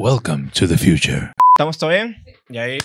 Welcome to the future. ¿Estamos todo bien? Y ahí,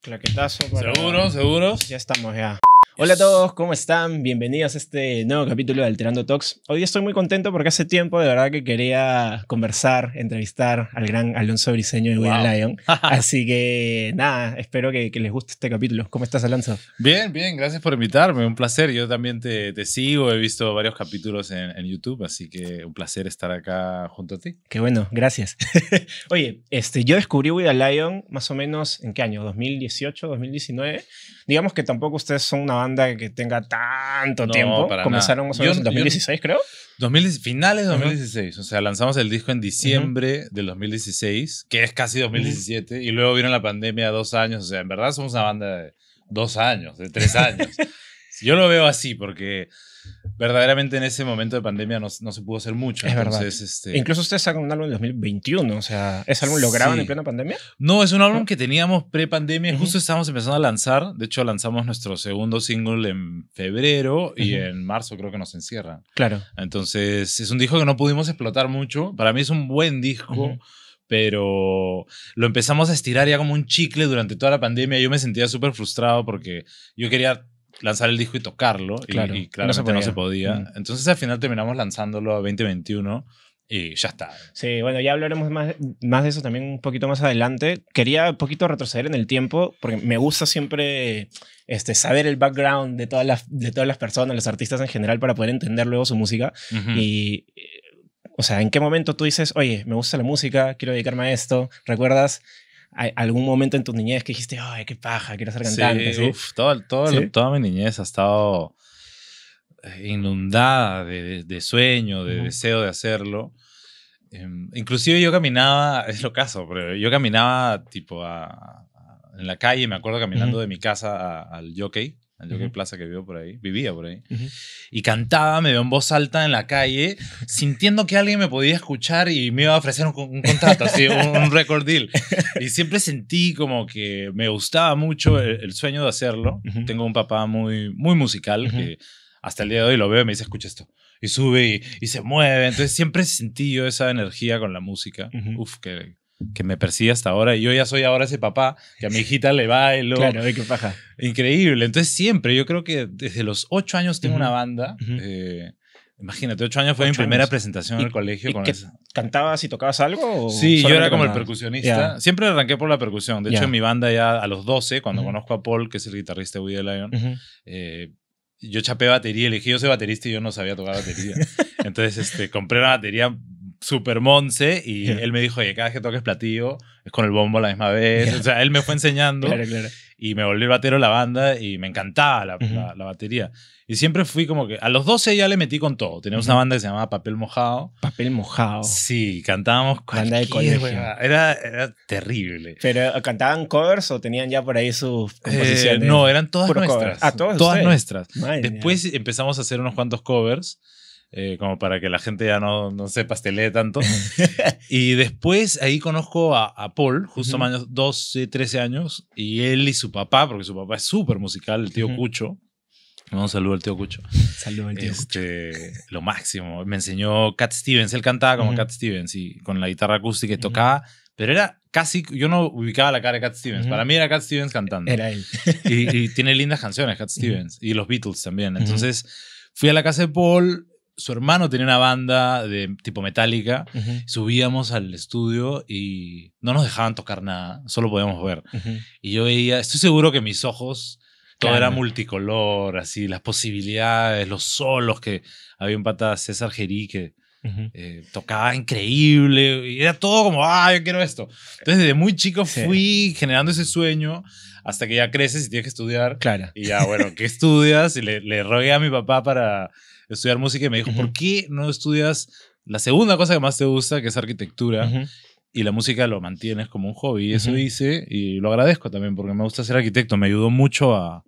claquetazo. Para... Seguros, seguros. Ya estamos, ya. Hola a todos, ¿cómo están? Bienvenidos a este nuevo capítulo de Alterando Talks. Hoy estoy muy contento porque hace tiempo de verdad que quería conversar, entrevistar al gran Alonso Briseño de wow. Lion. Así que nada, espero que, les guste este capítulo. ¿Cómo estás, Alonso? Bien, bien, gracias por invitarme, un placer. Yo también te, sigo, he visto varios capítulos en, YouTube, así que un placer estar acá junto a ti. Qué bueno, gracias. Oye, este, yo descubrí William Lion más o menos en qué año, 2018, 2019. Digamos que tampoco ustedes son una banda que tenga tanto tiempo. Para Comenzaron en 2016, creo. 2000, finales de 2016. O sea, lanzamos el disco en diciembre de 2016, que es casi 2017. Y luego vino la pandemia dos años. O sea, en verdad somos una banda de dos años, de tres años. yo lo veo así porque verdaderamente en ese momento de pandemia no, no se pudo hacer mucho. Es entonces, este Incluso ustedes sacan un álbum en 2021, o sea, ¿es álbum lo graban en plena pandemia? No, es un álbum que teníamos pre-pandemia, justo estábamos empezando a lanzar, de hecho lanzamos nuestro segundo single en febrero y en marzo creo que nos encierra. Claro. Entonces, es un disco que no pudimos explotar mucho, para mí es un buen disco. pero lo empezamos a estirar ya como un chicle durante toda la pandemia. Yo me sentía súper frustrado porque yo quería lanzar el disco y tocarlo. Claro, y, claramente no se podía. Mm. Entonces al final terminamos lanzándolo a 2021 y ya está. Sí, bueno, ya hablaremos más, más de eso también un poquito más adelante. Quería un poquito retroceder en el tiempo, porque me gusta siempre este, saber el background de todas, las, de todas las personas, los artistas en general, para poder entender luego su música. Y, eh, o sea, ¿en qué momento tú dices, oye, me gusta la música, quiero dedicarme a esto? ¿Recuerdas algún momento en tu niñez que dijiste, ay, qué paja, quiero ser cantante. Sí, Uf, todo, todo, toda mi niñez ha estado eh, inundada de, de sueño, de deseo de hacerlo. Em, inclusive yo caminaba, es lo caso, pero yo caminaba tipo en la calle, me acuerdo caminando de mi casa al jockey en qué Plaza que vivo por ahí, vivía por ahí, y cantaba, me veo en voz alta en la calle, sintiendo que alguien me podía escuchar y me iba a ofrecer un, un contrato, así, un, record deal. Y siempre sentí como que me gustaba mucho el, sueño de hacerlo. Tengo un papá muy, muy musical que hasta el día de hoy lo veo y me dice, escucha esto. Y sube y, se mueve. Entonces siempre sentí yo esa energía con la música. Uf, que que me persigue hasta ahora y yo ya soy ahora ese papá que a mi hijita le bailo. Claro, qué paja. Increíble. Entonces siempre, yo creo que desde los ocho años tengo una banda. Eh, imagínate, ocho años fue mi primera presentación en el colegio. con ¿Cantabas y tocabas algo? sí, yo era como el percusionista. Siempre arranqué por la percusión. De hecho, en mi banda ya a los doce, cuando conozco a Paul, que es el guitarrista de We The Lion, eh, yo chapé batería, elegí yo ese baterista y yo no sabía tocar batería. Entonces, este, compré una batería super monce y él me dijo, oye, cada vez que toques platillo es con el bombo a la misma vez. O sea, él me fue enseñando y me volví el batero la banda y me encantaba la, batería. Y siempre fui como que, a los 12 ya le metí con todo. Teníamos una banda que se llamaba Papel Mojado. Papel Mojado. Sí, cantábamos Banda de colegio. Era, terrible. ¿Pero cantaban covers o tenían ya por ahí sus composiciones? Eh, no, eran todas nuestras. ¿A ah, todas nuestras. Después empezamos a hacer unos cuantos covers. Eh, como para que la gente ya no, no se pastelee tanto. y después ahí conozco a, Paul, justo a -huh. de 12, 13 años, y él y su papá, porque su papá es súper musical, el tío Cucho. Un saludo al tío Cucho. Saludo al tío este, Lo máximo. Me enseñó Cat Stevens. Él cantaba como Cat Stevens y con la guitarra acústica y tocaba. Pero era casi. Yo no ubicaba la cara de Cat Stevens. Para mí era Cat Stevens cantando. Era él. y, y tiene lindas canciones, Cat Stevens. Y los Beatles también. Entonces fui a la casa de Paul su hermano tenía una banda de tipo metálica. Subíamos al estudio y no nos dejaban tocar nada, solo podíamos ver. Y yo veía, estoy seguro que mis ojos, todo era multicolor, así, las posibilidades, los solos que había un pata César Gerí que eh, tocaba increíble y era todo como, ah, yo quiero esto. Entonces, desde muy chico fui generando ese sueño hasta que ya creces y tienes que estudiar. Y ya, bueno, ¿qué estudias? Y le, le rogué a mi papá para estudiar música y me dijo, ¿por qué no estudias la segunda cosa que más te gusta, que es arquitectura? Y la música lo mantienes como un hobby. Y eso hice y lo agradezco también porque me gusta ser arquitecto. Me ayudó mucho a,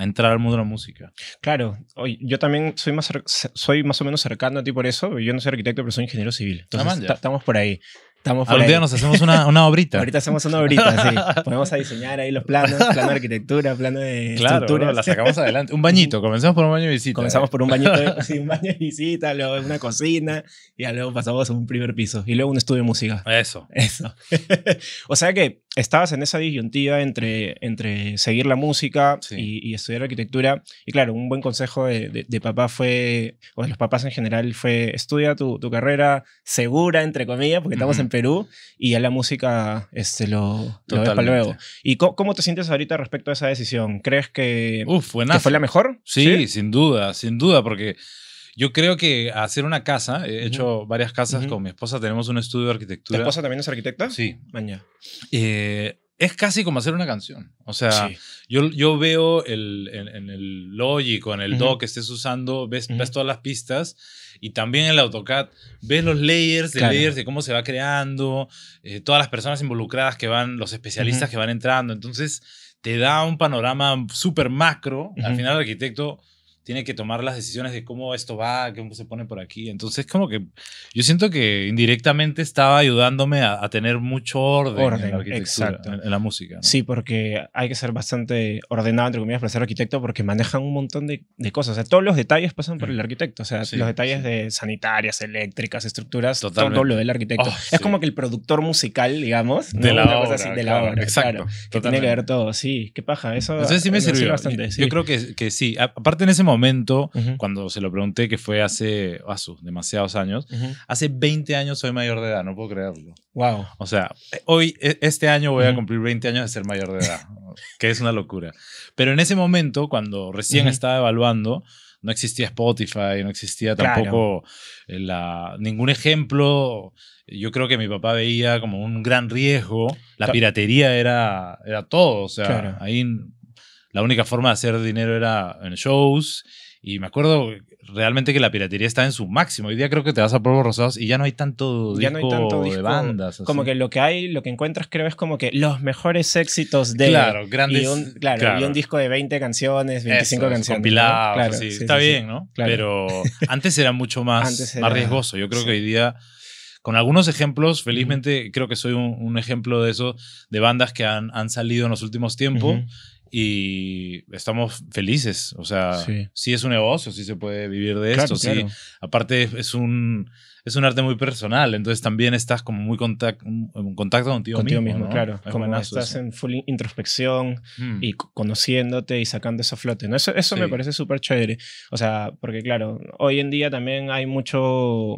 entrar al mundo de la música. Claro, yo también soy más, soy más o menos cercano a ti por eso. Yo no soy arquitecto, pero soy ingeniero civil. Ah, estamos por ahí. Estamos Algún día nos hacemos una, una obrita. Ahorita hacemos una obrita, sí. Ponemos a diseñar ahí los planos, plano de arquitectura, plano de claro, estructura. la sacamos adelante. Un bañito, comenzamos por un baño de visita. Comenzamos por un bañito, sí, un baño de visita, luego una cocina, y luego pasamos a un primer piso, y luego un estudio de música. Eso. Eso. o sea que estabas en esa disyuntiva entre, entre seguir la música y, estudiar arquitectura. Y claro, un buen consejo de, papá fue, o de los papás en general, fue estudia tu, carrera segura, entre comillas, porque estamos en Perú y ya la música este, lo, lo para luego. ¿Y cómo, te sientes ahorita respecto a esa decisión? ¿Crees que, Uf, fue la mejor? sí, sin duda, sin duda, porque yo creo que hacer una casa, he hecho varias casas con mi esposa, tenemos un estudio de arquitectura. ¿Tu esposa también es arquitecta? Sí. Mañana. Ah, eh, es casi como hacer una canción. O sea, yo, yo veo el, en, el Logic en el uh que estés usando, ves, ves, todas las pistas y también en el AutoCAD ves los layers, de layers de cómo se va creando, eh, todas las personas involucradas que van, los especialistas que van entrando. Entonces, te da un panorama súper macro. Al final, el arquitecto tiene que tomar las decisiones de cómo esto va, qué se pone por aquí. Entonces, como que yo siento que indirectamente estaba ayudándome a, tener mucho orden, en, la En, la música. Sí, porque hay que ser bastante ordenado, entre comillas, para ser arquitecto, porque manejan un montón de, cosas. O sea, todos los detalles pasan por mm. el arquitecto. O sea, los detalles de sanitarias, eléctricas, estructuras, todo lo del arquitecto. Oh, es como que el productor musical, digamos, de la obra. exacto. que tiene que ver todo. Sí, qué paja. Eso, sí me, sirvió. Bastante, yo, creo que, que sí. Aparte, en ese momento, momento, cuando se lo pregunté, que fue hace, ah, demasiados años, hace 20 años soy mayor de edad, no puedo creerlo. Wow. O sea, hoy, e, este año voy a cumplir 20 años de ser mayor de edad, que es una locura. Pero en ese momento, cuando recién estaba evaluando, no existía Spotify, no existía tampoco eh, la, ningún ejemplo. Yo creo que mi papá veía como un gran riesgo. La piratería era, era todo. O sea, ahí la única forma de hacer dinero era en shows. Y me acuerdo realmente que la piratería está en su máximo. Hoy día creo que te vas a Polvos Rosados y ya no hay tanto disco, ya no hay tanto de bandas. Como que lo que hay, lo que encuentras creo es como que los mejores éxitos de... Claro, grandes... claro, Y un disco de 20 canciones, 25 canciones. compilado claro, está bien, ¿no? Pero antes era mucho más, más riesgoso. Yo creo que hoy día con algunos ejemplos, felizmente creo que soy un, ejemplo de eso, de bandas que han, salido en los últimos tiempos y estamos felices. O sea, sí, es un negocio, sí se puede vivir de esto. Sí, aparte es un, es un arte muy personal, entonces también estás como muy en contacto contigo, contigo mismo. Claro, como estás en full introspección mm. y conociéndote y sacando eso a flote. ¿no? Eso, me parece súper chévere. O sea, porque claro, hoy en día también hay mucho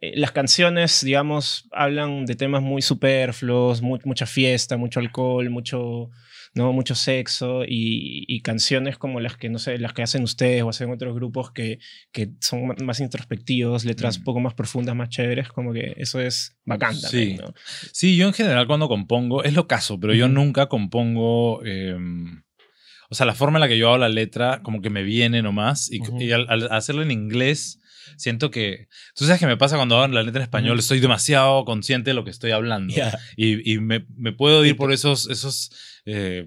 eh, las canciones, digamos, hablan de temas muy superfluos, mucha fiesta, mucho alcohol, mucho, ¿no? Mucho sexo y, canciones como las que, no sé, las que hacen ustedes o hacen otros grupos que, que son más introspectivos, letras un mm. poco más profundas, más chéveres, como que eso es bacán sí. yo en general cuando compongo, es lo caso, pero yo nunca compongo... Em, o sea, la forma en la que yo hago la letra como que me viene nomás y, al, hacerlo en inglés siento que... Tú sabes que me pasa cuando hago la letra en español, estoy demasiado consciente de lo que estoy hablando y, me, puedo ir por esos, esos eh,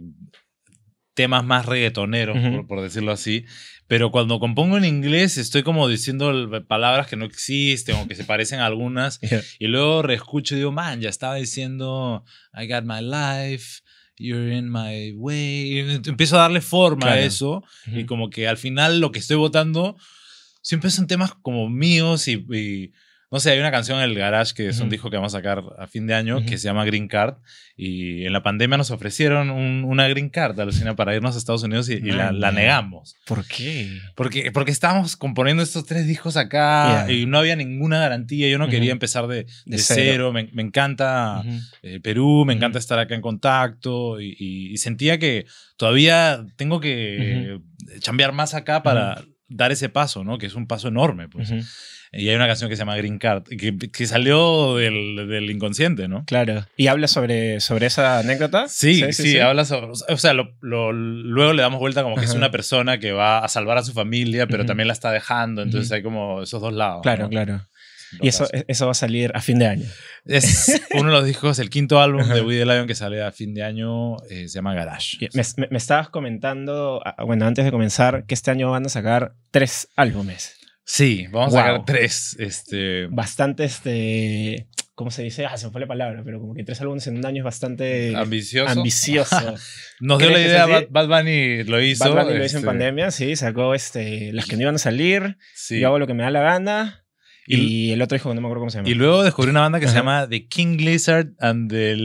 temas más reggaetoneros, por, decirlo así. Pero cuando compongo en inglés estoy como diciendo eh, palabras que no existen o que se parecen a algunas. Y luego reescucho y digo, man, ya estaba diciendo, I got my life. You're in my way. empiezo a darle forma a eso. Y como que al final lo que estoy votando siempre son temas como míos y, y no sé, hay una canción en el Garage que es un disco que vamos a sacar a fin de año que se llama Green Card. Y en la pandemia nos ofrecieron una Green Card, alucina, para irnos a Estados Unidos y, la, ah, negamos. ¿Por qué? Porque, porque estábamos componiendo estos tres discos acá y no había ninguna garantía. Yo no quería empezar de, cero. Me, encanta eh, Perú, me encanta estar acá en contacto y, sentía que todavía tengo que chambear más acá para dar ese paso, ¿no? Que es un paso enorme, pues. Y hay una canción que se llama Green Card, que, salió del, inconsciente, ¿no? Claro. ¿Y habla sobre, sobre esa anécdota? Sí, sí, habla sobre... O sea, luego le damos vuelta como que es una persona que va a salvar a su familia, pero también la está dejando, entonces hay como esos dos lados. Claro, claro. y eso, eso va a salir a fin de año. Es uno de los discos, el quinto álbum de The Lion que sale a fin de año, eh, se llama Garage. me, estabas comentando, ah, bueno, antes de comenzar, que este año van a sacar tres álbumes. Sí, vamos a sacar tres. Este... Bastante, este, ¿cómo se dice? Ah, se me fue la palabra, pero como que tres álbumes en un año es bastante ambicioso. ambicioso. Nos dio la idea, Bad, Bunny lo hizo. Bad Bunny lo hizo en este, pandemia, sí, sacó este, las que no iban a salir, yo hago lo que me da la gana. Y, el otro dijo, no me acuerdo cómo se llama. Y luego descubrí una banda que se llama The King Lizard and the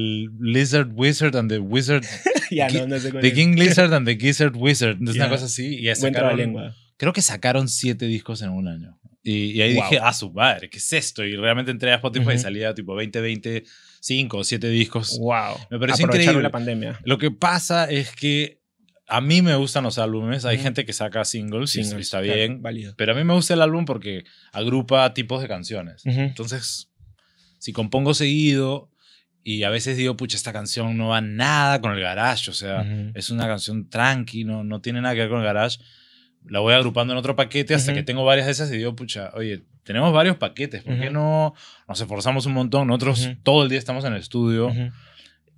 Lizard Wizard and the Wizard. ya, no, no sé The es. King Lizard and the Gizzard Wizard. Es una cosa así. Y ya sacaron, Buen creo que sacaron siete discos en un año. Y, ahí dije, ah, su madre, ¿qué es esto? Y realmente entré a Spotify y salía tipo 20, 20, 5 o 7 discos. Wow. Me pareció increíble. la pandemia. Lo que pasa es que a mí me gustan los álbumes. Hay gente que saca singles, y está bien. Válido. Pero a mí me gusta el álbum porque agrupa tipos de canciones. Entonces, si compongo seguido y a veces digo, pucha, esta canción no va nada con el garage. O sea, es una canción tranqui, no, no tiene nada que ver con el garage la voy agrupando en otro paquete hasta que tengo varias de esas y digo, pucha, oye, tenemos varios paquetes, ¿por qué no nos esforzamos un montón? Nosotros todo el día estamos en el estudio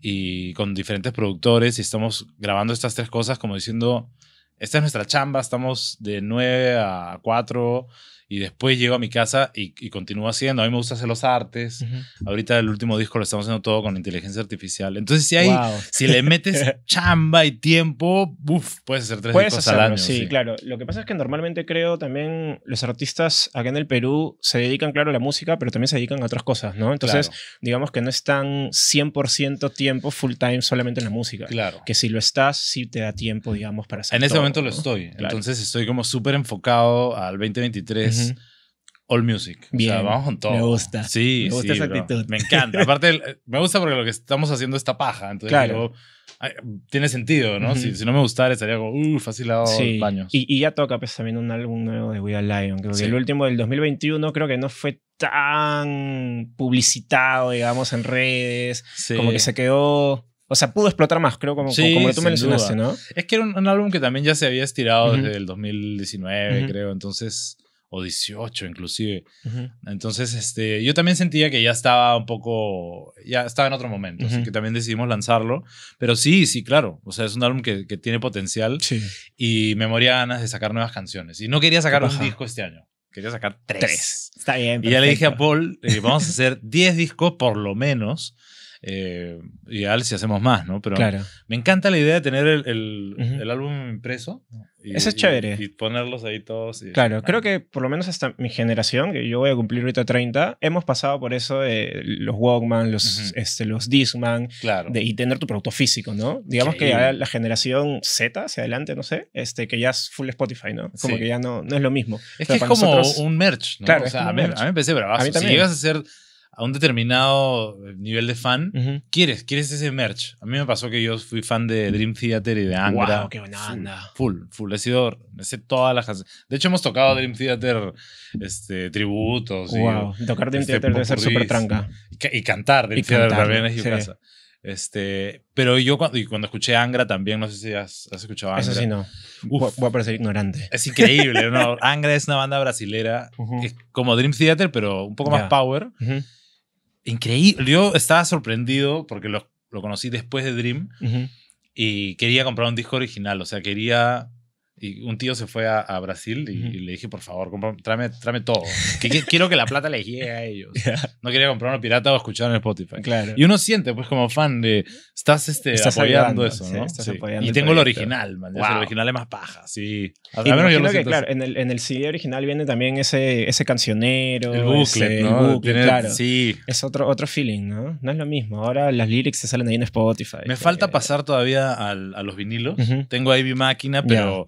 y con diferentes productores y estamos grabando estas tres cosas como diciendo, esta es nuestra chamba, estamos de 9 a 4 y después llego a mi casa y, continúo haciendo. A mí me gusta hacer los artes. Ahorita el último disco lo estamos haciendo todo con inteligencia artificial. Entonces, si hay, si le metes chamba y tiempo, uf, puedes hacer tres puedes discos al año. Sí, claro. Lo que pasa es que normalmente creo también los artistas acá en el Perú se dedican, claro, a la música, pero también se dedican a otras cosas, ¿no? Entonces, digamos que no están 100% tiempo full time solamente en la música. Claro. Que si lo estás, sí te da tiempo, digamos, para hacer En ese momento lo estoy. Entonces, estoy como súper enfocado al 2023 All Music. Bien, o sea, vamos con todo. Me gusta. Sí, me gusta esa actitud. Me encanta. Aparte, me gusta porque lo que estamos haciendo esta paja. Entonces, claro. tiene sentido, ¿no? si, no me gustara, estaría como, uff, uh, fácil hago sí. baños. Y, y, ya toca pues, también un álbum nuevo de We Are Lion. Creo que el último del 2021 creo que no fue tan publicitado, digamos, en redes. Como que se quedó. O sea, pudo explotar más, creo, como, tú me mencionaste, ¿no? Es que era un, álbum que también ya se había estirado desde el 2019, creo. Entonces, o 18 inclusive. Entonces, este, yo también sentía que ya estaba un poco, ya estaba en otro momento, así que también decidimos lanzarlo. Pero sí, sí, claro, o sea, es un álbum que, tiene potencial y me moría ganas de sacar nuevas canciones. Y no quería sacar un disco este año. Quería sacar tres. Está bien. Y ya le dije a Paul, eh, vamos a hacer 10 discos por lo menos eh, ideal si hacemos más, ¿no? Pero me encanta la idea de tener el, el, álbum impreso. Y, Eso es chévere. Y, ponerlos ahí todos. claro, creo que por lo menos hasta mi generación, que yo voy a cumplir ahorita 30, hemos pasado por eso de los Walkman, los, este, los Discman, y tener tu producto físico, ¿no? Digamos que la generación Z hacia adelante, no sé, este, que ya es full Spotify, ¿no? Como que ya no, no es lo mismo. Es que es como un merch, ¿no? Claro, a, mí, a, mí, me parece bravazo. también. Si llegas a ser a un determinado eh, nivel de fan, quieres, quieres ese merch. A mí me pasó que yo fui fan de Dream Theater y de Angra. Wow, qué buena onda. Full, full, He sido, me sé todas las De hecho, hemos tocado Dream Theater este, tributos. Wow, tocar Dream este, Theater debe ser súper tranca. Y, cantar Dream y Theater cantar, también es Este, pero yo cuando, y cuando escuché Angra también, no sé si has, has escuchado Angra. Eso sí, no. voy a parecer ignorante. Es increíble. ¿no? Angra es una banda brasilera, es como Dream Theater, pero un poco más power increíble. Yo estaba sorprendido porque lo, conocí después de Dream y quería comprar un disco original. O sea, quería y un tío se fue a, Brasil y, le dije, por favor, tráeme, tráeme, todo. que, quiero que la plata le llegue a ellos. No quería comprar uno pirata o escuchar en Spotify. Claro. Y uno siente, pues, como fan de. Estás, este, apoyando, eso, ¿no? Estás apoyando y tengo el, original, man. Wow. El original es más paja, sí. A, menos yo lo que, claro, en el, en el, CD original viene también ese, ese cancionero. El bucle ¿no? El claro. Sí. Es otro, otro feeling, ¿no? No es lo mismo. Ahora las lyrics se salen ahí en Spotify. Me falta pasar todavía a los vinilos. Tengo ahí mi máquina, pero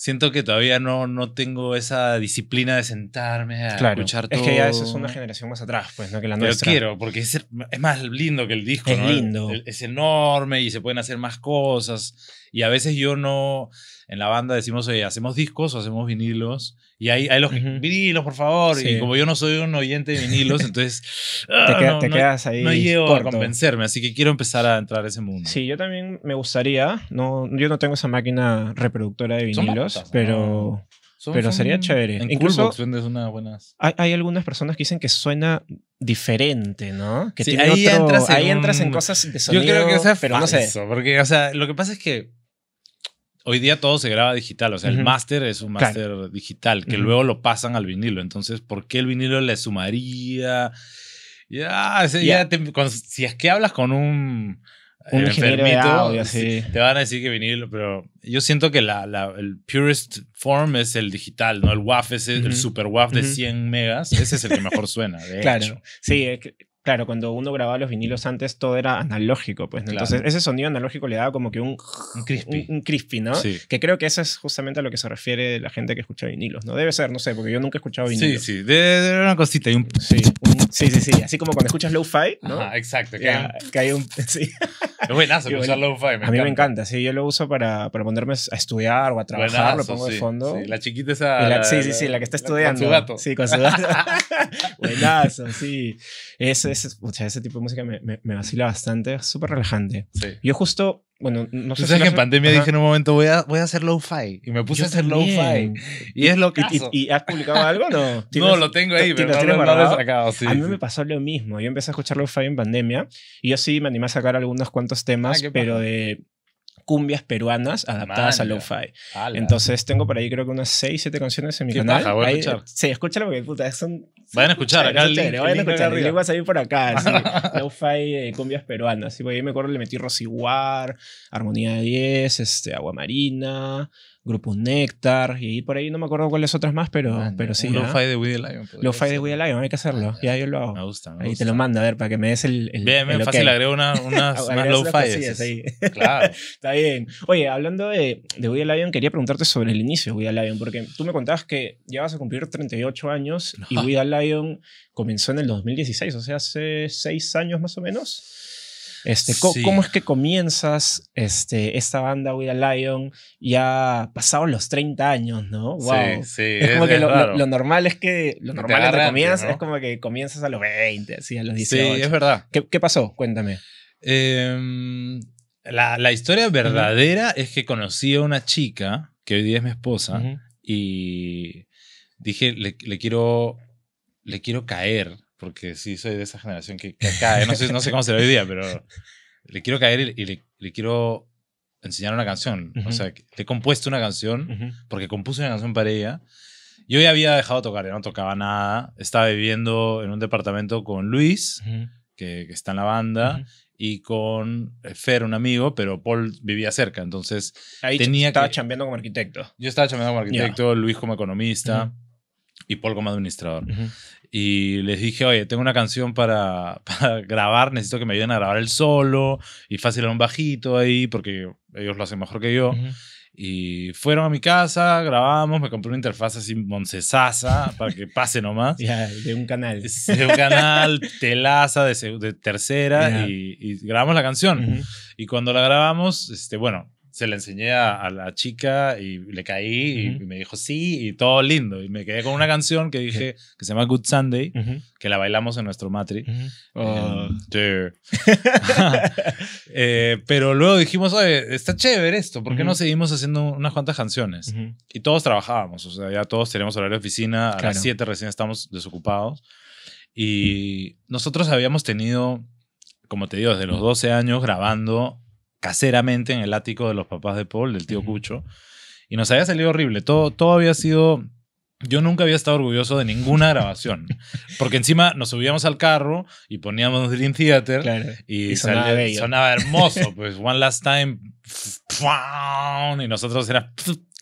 siento que todavía no, no tengo esa disciplina de sentarme a escuchar todo. Es que ya eso es una generación más atrás, pues, ¿no? Que la Pero quiero, porque es, más lindo que el disco. Es lindo. es, enorme y se pueden hacer más cosas. Y a veces yo no, en la banda decimos, oye, hacemos discos o hacemos vinilos. Y hay, hay los que, vinilos, por favor. Y como yo no soy un oyente de vinilos, entonces ah, te, quedas ahí. No llego a convencerme, así que quiero empezar a entrar a ese mundo. Sí, yo también me gustaría. No, yo no tengo esa máquina reproductora de vinilos, pero... pero sería chévere. Incluso unas buenas. Hay, hay, algunas personas que dicen que suena diferente, ¿no? Que tiene ahí, otro, entras, ahí en entras en cosas de sonido. Yo creo que eso es pero no sé. Porque, o sea, lo que pasa es que hoy día todo se graba digital, o sea, el máster es un máster digital, que luego lo pasan al vinilo. Entonces, ¿por qué el vinilo le sumaría? Ya, si es que hablas con un, eh, enfermito, te van a decir que vinilo, pero yo siento que la, el purest form es el digital, ¿no? El WAF es el, super WAF de 100 megas, ese es el que mejor suena, de claro. Hecho. Sí, Claro, cuando uno grababa los vinilos antes todo era analógico, pues. Entonces, ese sonido analógico le daba como que un, crispy. ¿no? Que creo que eso es justamente a lo que se refiere la gente que escucha vinilos, ¿no? Debe ser, no sé, porque yo nunca he escuchado vinilos. Sí, sí, de, una cosita y un Sí, sí, sí. Así como cuando escuchas lo-fi, ¿no? Ah, exacto. Que, hay, un... Sí. Es buenazo bueno, usar lo-fi. A mí me encanta. Sí, yo lo uso para, para ponerme a estudiar o a trabajar. lo pongo de fondo. Sí, la chiquita esa... sí, sí, sí. La que está estudiando. Con su gato. Sí, con su gato. buenazo, sí. Ese, ese, o sea, ese tipo de música me, me, me vacila bastante. Es súper relajante. Sí. Yo justo bueno, no sé. Tú sabes que en pandemia dije en un momento voy a, voy a hacer low-fi y me puse a hacer low-fi. Y es lo que. ¿Y, has publicado algo o no? No, lo tengo ahí, pero no, lo he sacado. Sí, a mí me pasó lo mismo. Yo empecé a escuchar low-fi en pandemia y yo sí me animé a sacar algunos cuantos temas, ah, pero de cumbias peruanas adaptadas a lo-fi. Entonces tengo por ahí creo que unas 6, 7 canciones en mi canal. voy Sí, escúchalo porque puta, son... Vayan a escuchar, acá el link, Vayan a escuchar, el link va a salir por acá. lo-fi eh, cumbias peruanas. y por ahí me acuerdo le metí War Armonía 10, este, Agua Marina... Grupo Nectar y por ahí no me acuerdo cuáles otras más, pero, ah, pero sí. Lo-Fi de The Lion. Lo-Fi de The Lion, hay que hacerlo. Ah, ya yo lo hago. Me gusta. ahí te lo mando a ver para que me des el. el bien, bien, fácil, agrego una, unas, low Lo-Fi. Claro. Está bien. Oye, hablando de, de The Lion, quería preguntarte sobre el inicio de The Lion, porque tú me contabas que ya vas a cumplir 38 años y y The Lion comenzó en el 2016, o sea, hace 6 años más o menos. Este, ¿Cómo es que comienzas este, esta banda We Are Lion ya pasados los 30 años, no? Wow. Sí, sí, es, como que lo, normal es que, lo normal comienzas es como que comienzas a los 20, a los 18. Sí, es verdad. ¿Qué, pasó? Cuéntame. Em, la, historia verdadera es que conocí a una chica, que hoy día es mi esposa, y dije, quiero, le quiero caer porque sí soy de esa generación que, cae, no sé, no sé cómo será hoy día, pero le quiero caer y, le, quiero enseñar una canción. O sea, le he compuesto una canción, porque compuse una canción para ella. Yo ya había dejado de tocar, ya no tocaba nada. Estaba viviendo en un departamento con Luis, que, está en la banda, y con eh, Fer, un amigo, pero Paul vivía cerca, entonces Ahí tenía estaba chambeando como arquitecto. Yo estaba chambeando como arquitecto, Luis como economista y Paul como administrador. Y les dije, oye, tengo una canción para, grabar, necesito que me ayuden a grabar el solo y fácil un bajito ahí porque ellos lo hacen mejor que yo. Y fueron a mi casa, grabamos, me compré una interfaz así moncesaza para que pase nomás. ya, de un canal. De un canal, telasa, de, tercera y, grabamos la canción. Y cuando la grabamos, este, bueno, se la enseñé a, la chica y le caí y, me dijo sí y todo lindo. Y me quedé con una canción que dije que se llama Good Sunday, que la bailamos en nuestro matri. Ah. Eh, pero luego dijimos, oye, está chévere esto, ¿por qué no seguimos haciendo unas cuantas canciones? Y todos trabajábamos, o sea, ya todos tenemos horario de oficina, a las 7 recién estamos desocupados. Y nosotros habíamos tenido, como te digo, desde los 12 años grabando caseramente en el ático de los papás de Paul, del tío Cucho. Y nos había salido horrible. Todo, había sido. Yo nunca había estado orgulloso de ninguna grabación. Porque encima nos subíamos al carro y poníamos Dream Theater. y, sonaba, sonaba hermoso. Pues One Last Time. Y nosotros era.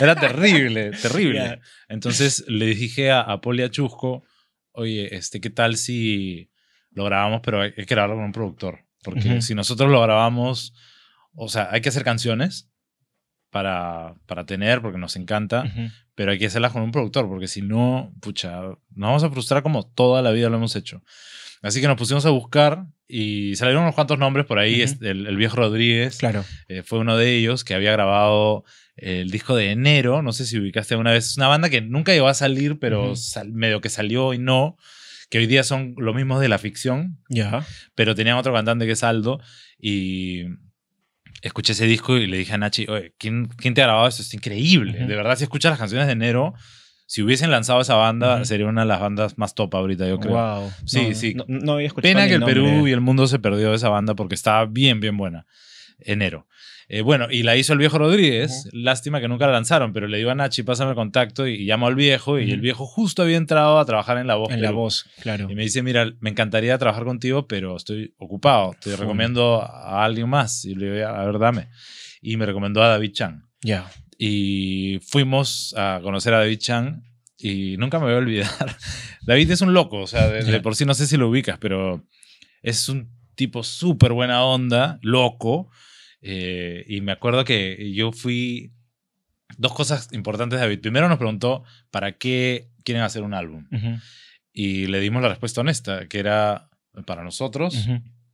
Era terrible, terrible. Entonces le dije a, a Chusco oye, este, ¿qué tal si lo grabamos, pero hay que grabarlo con un productor? Porque si nosotros lo grabamos, o sea, hay que hacer canciones para, tener, porque nos encanta, pero hay que hacerlas con un productor, porque si no, pucha, nos vamos a frustrar como toda la vida lo hemos hecho. Así que nos pusimos a buscar y salieron unos cuantos nombres por ahí. Este, el, viejo Rodríguez claro. Eh, fue uno de ellos que había grabado el disco de enero. No sé si ubicaste alguna vez. Es una banda que nunca llegó a salir, pero medio que salió y no que hoy día son los mismos de la ficción, ya pero tenían otro cantante que es Aldo y escuché ese disco y le dije a Nachi, oye, ¿quién, te ha grabado esto? Es increíble. De verdad, si escuchas las canciones de enero, si hubiesen lanzado esa banda, sería una de las bandas más top ahorita, yo creo. Wow. Sí, sí. Pena que el Perú y el mundo se perdió de esa banda porque estaba bien, bien buena. Enero. Eh, bueno, y la hizo el viejo Rodríguez. Lástima que nunca la lanzaron, pero le digo a Nachi, pásame el contacto y, llamo al viejo. Y el viejo justo había entrado a trabajar en La Voz. En La Voz, claro. Y me dice, mira, me encantaría trabajar contigo, pero estoy ocupado. Te recomiendo a alguien más. Y le digo, a ver, dame. Y me recomendó a David Chang. Ya. Y fuimos a conocer a David Chang y nunca me voy a olvidar. David es un loco, o sea, de por sí no sé si lo ubicas, pero es un tipo súper buena onda, loco eh, y me acuerdo que yo fui. Dos cosas importantes, David. Primero nos preguntó para qué quieren hacer un álbum. Y le dimos la respuesta honesta, que era para nosotros,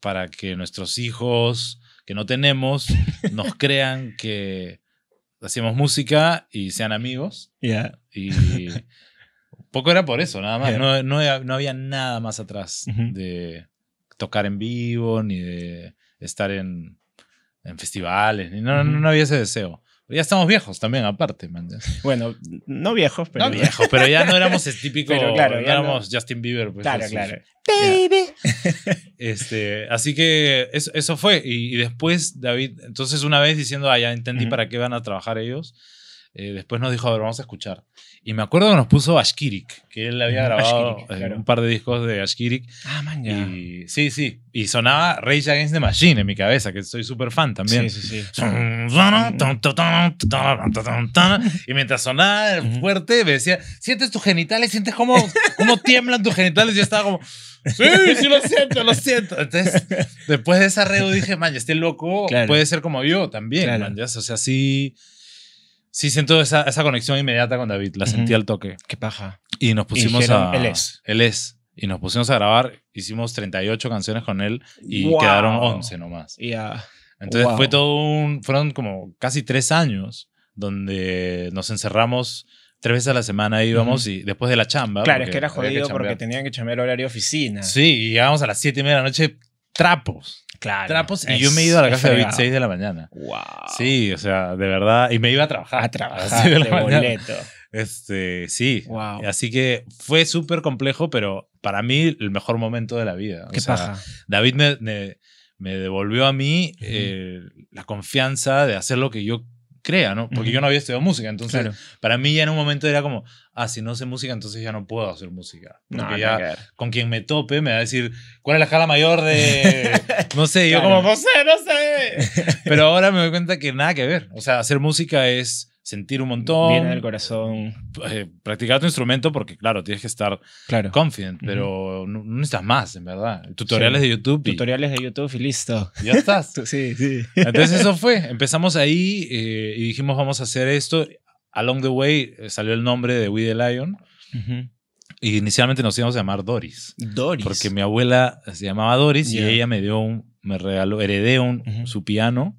para que nuestros hijos que no tenemos nos crean que hacemos música y sean amigos. Y poco era por eso, nada más. No, había nada más atrás de tocar en vivo ni de estar en en festivales. No, no, no había ese deseo. Ya estamos viejos también, aparte. Bueno, no viejos, pero. No pero ya no éramos el típico. éramos Justin Bieber. Pues, claro, claro. Baby. Este, así que eso, fue. Y, después, David, entonces una vez diciendo, ah, ya entendí para qué van a trabajar ellos eh, después nos dijo, a ver, vamos a escuchar. Y me acuerdo que nos puso Ashkirik, que él había grabado eh, un par de discos de Ashkirik. Ah, man, Y, sí, sí. Y sonaba Rage Against the Machine en mi cabeza, que soy súper fan también. Sí, sí, sí. Y mientras sonaba fuerte, me decía, ¿sientes tus genitales? ¿Sientes cómo, cómo tiemblan tus genitales? Y yo estaba como... Sí, sí, lo siento, lo siento. Entonces, después de esa reo dije, man, estoy este loco puede ser como yo también, man, O sea, sí, Sí, siento esa, esa conexión inmediata con David, la sentí al toque. Qué paja. Y nos pusimos a... Él es. Él es. Y nos pusimos a grabar, hicimos 38 canciones con él y quedaron 11 nomás. Yeah. Entonces fue todo un, fueron como casi tres años donde nos encerramos tres veces a la semana íbamos y después de la chamba. Claro, es que era jodido porque tenían que chambear horario oficina. Sí, y llegábamos a las 7 y media de la noche trapos. Claro. y yo me he ido a la casa de David 6 de la mañana. Sí, o sea, de verdad. Y me iba a trabajar. de, Este, sí. Así que fue súper complejo, pero para mí el mejor momento de la vida. o David me, devolvió a mí eh, la confianza de hacer lo que yo crea, ¿no? Porque yo no había estudiado música, entonces para mí ya en un momento era como, ah, si no sé música, entonces ya no puedo hacer música. Porque no, ya con quien me tope me va a decir, ¿cuál es la escala mayor de...? no sé, yo como, no sé, no sé. Pero ahora me doy cuenta que nada que ver. O sea, hacer música es sentir un montón. Viene del corazón. Eh, practicar tu instrumento porque, claro, tienes que estar claro. confident, pero no, necesitas más, en verdad. Tutoriales de YouTube. Tutoriales de YouTube y listo. Ya estás. sí, sí. Entonces eso fue. Empezamos ahí eh, y dijimos, vamos a hacer esto. Along the way eh, salió el nombre de We the Lion. y inicialmente nos íbamos a llamar Doris. Doris. Porque mi abuela se llamaba Doris y ella me dio un, me regaló, heredé un, su piano.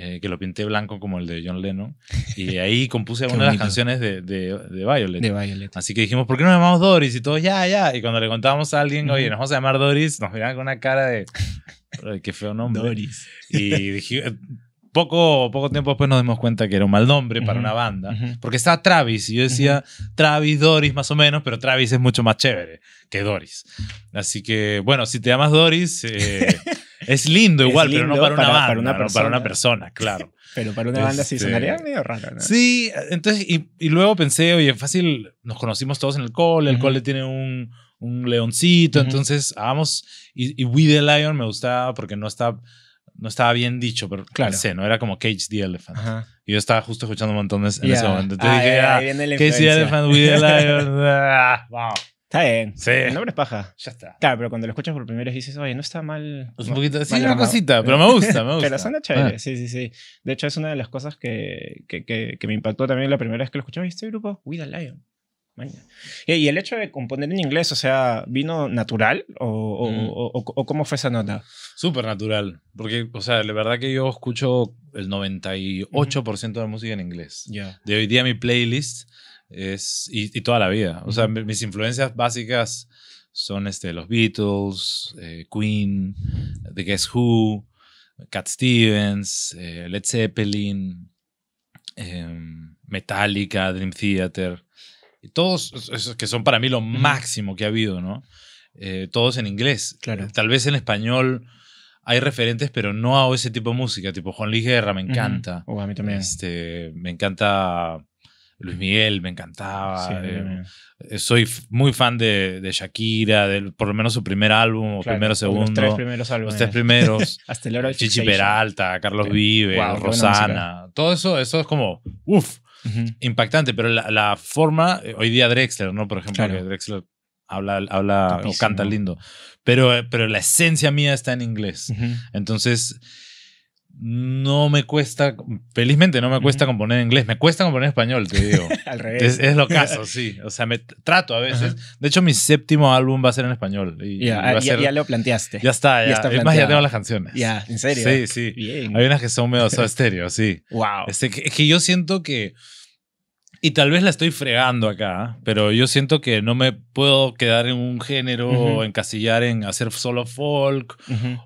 Eh, que lo pinté blanco como el de John Lennon. Y ahí compuse una de las canciones de, de, de, Violet. Así que dijimos, ¿por qué nos llamamos Doris? Y todos, ya, ya. Y cuando le contábamos a alguien, oye, nos vamos a llamar Doris, nos miraban con una cara de, qué feo nombre. Doris. Y dije, eh, poco, poco tiempo después nos dimos cuenta que era un mal nombre para una banda, porque estaba Travis y yo decía Travis, Doris más o menos, pero Travis es mucho más chévere que Doris. Así que, bueno, si te llamas Doris, eh, Es lindo igual, pero no para una banda, para una no para una persona, claro. pero para una banda sí este, sonaría medio raro, Sí, entonces, y, luego pensé, oye, fácil, nos conocimos todos en el cole, el cole tiene un, un leoncito, entonces vamos, y, We the Lion me gustaba porque no estaba, no estaba bien dicho, pero claro. Pensé, no era como Cage the Elephant. Y yo estaba justo escuchando montones en ese momento. Entonces ah, dije, ah, Cage the Elephant, We the Lion, wow. Ah, Está bien. Sí. El nombre es paja. Ya está. Claro, pero cuando lo escuchas por primera vez dices, oye, no está mal. Es un poquito, una cosita, pero me gusta, me gusta. pero suena ah. chévere, sí, sí, sí. De hecho, es una de las cosas que, que, que, me impactó también la primera vez que lo escuché. Oye, este grupo? We the Lion. Y, y, el hecho de componer en inglés, o sea, ¿vino natural mm. o, o, o, cómo fue esa nota? Súper natural, porque, o sea, la verdad que yo escucho el 98% de la música en inglés. Ya. De hoy día mi playlist es, y, toda la vida. O sea, mis influencias básicas son este, los Beatles, eh, Queen, The Guess Who, Cat Stevens, eh, Led Zeppelin, em, Metallica, Dream Theater. Y todos esos que son para mí lo máximo que ha habido, ¿no? Eh, todos en inglés. Claro. Tal vez en español hay referentes, pero no hago ese tipo de música. Tipo, Juan Guerra me encanta. a mí también. Este, me encanta Luis Miguel me encantaba. Eh, eh, soy muy fan de, Shakira, por lo menos su primer álbum o primero segundo. Los tres primeros álbumes. tres primeros. Hasta el Hora Chichi Peralta, Carlos Vive, Rosana. Todo eso, eso es como, uff, impactante. Pero la, forma, eh, hoy día Drexler, ¿no? Por ejemplo, Drexler habla, habla canta lindo. Pero, pero la esencia mía está en inglés. Entonces no me cuesta, felizmente no me cuesta componer en inglés, me cuesta componer en español, te digo. Al revés. Es, lo caso, sí. O sea, me trato a veces. De hecho, mi séptimo álbum va a ser en español. Y, ya, ya, lo planteaste. Ya está, ya. ya Además, ya tengo las canciones. Ya, en serio. Sí, sí. Hay unas que son medio estéreo, sí. wow. es este, que yo siento que y tal vez la estoy fregando acá, pero yo siento que no me puedo quedar en un género o encasillar en hacer solo folk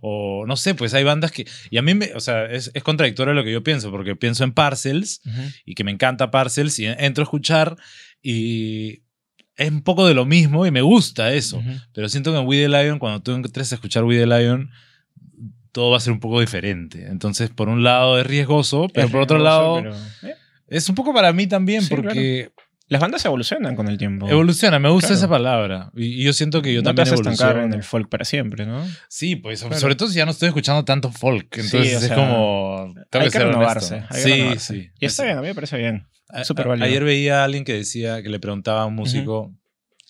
o no sé, pues hay bandas que... Y a mí, me, o sea, es, contradictorio lo que yo pienso, porque pienso en Parcels y que me encanta Parcels y entro a escuchar y es un poco de lo mismo y me gusta eso, pero siento que en We The Lion, cuando tú entres a escuchar We The Lion, todo va a ser un poco diferente. Entonces, por un lado es riesgoso, pero por otro lado... Eh. Es un poco para mí también, porque. Las bandas evolucionan con el tiempo. Evoluciona, me gusta esa palabra. Y, yo siento que yo no te vas a estancar en el folk para siempre, ¿no? Sí, pues sobre todo si ya no estoy escuchando tanto folk. Entonces es como. hay que, renovarse. sí, sí. Y está bien, a mí me parece bien. Súper Ayer veía a alguien que decía que le preguntaba a un músico.